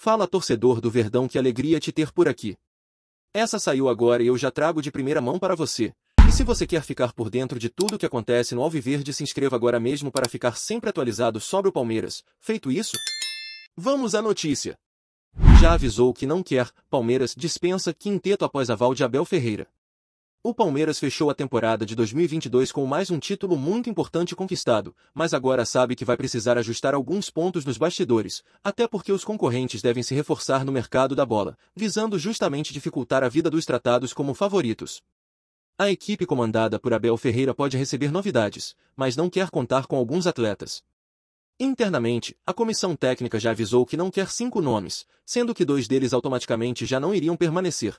Fala torcedor do Verdão que alegria te ter por aqui. Essa saiu agora e eu já trago de primeira mão para você. E se você quer ficar por dentro de tudo o que acontece no Alviverde, se inscreva agora mesmo para ficar sempre atualizado sobre o Palmeiras. Feito isso, vamos à notícia. Já avisou que não quer, Palmeiras dispensa quinteto após aval de Abel Ferreira. O Palmeiras fechou a temporada de 2022 com mais um título muito importante conquistado, mas agora sabe que vai precisar ajustar alguns pontos nos bastidores, até porque os concorrentes devem se reforçar no mercado da bola, visando justamente dificultar a vida dos tratados como favoritos. A equipe comandada por Abel Ferreira pode receber novidades, mas não quer contar com alguns atletas. Internamente, a comissão técnica já avisou que não quer cinco nomes, sendo que dois deles automaticamente já não iriam permanecer,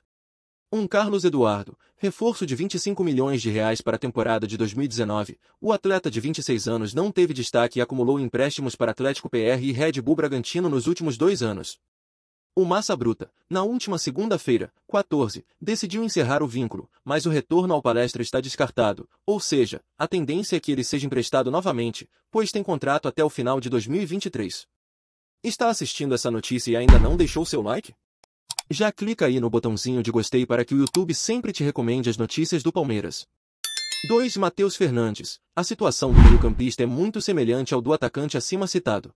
um Carlos Eduardo, reforço de 25 milhões de reais para a temporada de 2019, o atleta de 26 anos não teve destaque e acumulou empréstimos para Atlético PR e Red Bull Bragantino nos últimos dois anos. O Massa Bruta, na última segunda-feira, 14, decidiu encerrar o vínculo, mas o retorno ao palestra está descartado, ou seja, a tendência é que ele seja emprestado novamente, pois tem contrato até o final de 2023. Está assistindo essa notícia e ainda não deixou seu like? Já clica aí no botãozinho de gostei para que o YouTube sempre te recomende as notícias do Palmeiras. 2. Matheus Fernandes. A situação do meio-campista é muito semelhante ao do atacante acima citado.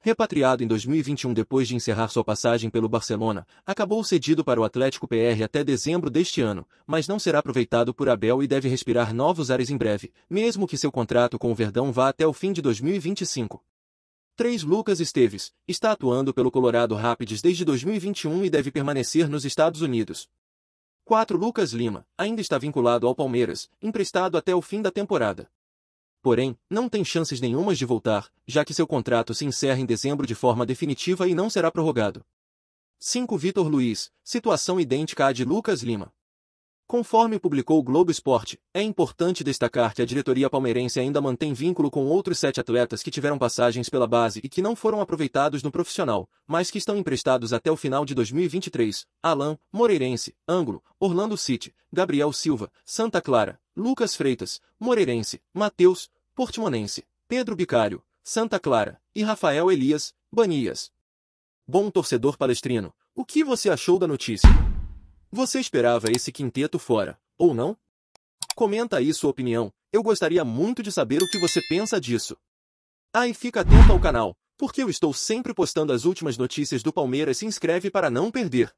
Repatriado em 2021 depois de encerrar sua passagem pelo Barcelona, acabou cedido para o Atlético PR até dezembro deste ano, mas não será aproveitado por Abel e deve respirar novos ares em breve, mesmo que seu contrato com o Verdão vá até o fim de 2025. 3. Lucas Esteves, está atuando pelo Colorado Rapids desde 2021 e deve permanecer nos Estados Unidos. 4. Lucas Lima, ainda está vinculado ao Palmeiras, emprestado até o fim da temporada. Porém, não tem chances nenhumas de voltar, já que seu contrato se encerra em dezembro de forma definitiva e não será prorrogado. 5. Vitor Luiz, situação idêntica à de Lucas Lima. Conforme publicou o Globo Esporte, é importante destacar que a diretoria palmeirense ainda mantém vínculo com outros sete atletas que tiveram passagens pela base e que não foram aproveitados no profissional, mas que estão emprestados até o final de 2023. Alain, Moreirense, Ângulo, Orlando City, Gabriel Silva, Santa Clara, Lucas Freitas, Moreirense, Matheus, Portimonense, Pedro Bicário, Santa Clara e Rafael Elias, Banias. Bom torcedor palestrino, o que você achou da notícia? Você esperava esse quinteto fora, ou não? Comenta aí sua opinião, eu gostaria muito de saber o que você pensa disso. Ah, e fica atento ao canal, porque eu estou sempre postando as últimas notícias do Palmeiras se inscreve para não perder.